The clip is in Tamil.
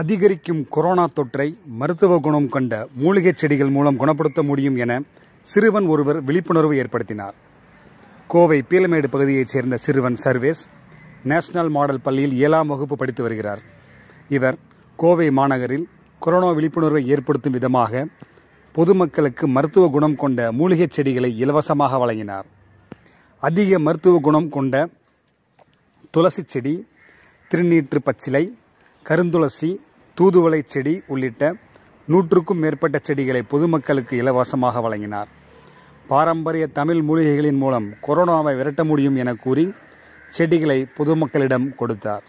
அதிகரிக்கும் கொரோனா தொற்றை மருத்துவ குணம் கொண்ட மூலிகை செடிகள் மூலம் குணப்படுத்த முடியும் என சிறுவன் ஒருவர் விழிப்புணர்வு ஏற்படுத்தினார் கோவை பீலமேடு பகுதியைச் சேர்ந்த சிறுவன் சர்வேஸ் நேஷனல் மாடல் பள்ளியில் ஏழாம் வகுப்பு படித்து வருகிறார் இவர் கோவை மாநகரில் கொரோனா விழிப்புணர்வை ஏற்படுத்தும் விதமாக பொதுமக்களுக்கு மருத்துவ குணம் கொண்ட மூலிகை செடிகளை இலவசமாக வழங்கினார் அதிக மருத்துவ குணம் கொண்ட துளசி செடி திருநீற்று பச்சிலை கருந்துளசி தூதுவளை செடி உள்ளிட்ட நூற்றுக்கும் மேற்பட்ட செடிகளை பொதுமக்களுக்கு இலவசமாக வழங்கினார் பாரம்பரிய தமிழ் மூலிகைகளின் மூலம் கொரோனாவை விரட்ட முடியும் என கூறி செடிகளை பொதுமக்களிடம் கொடுத்தார்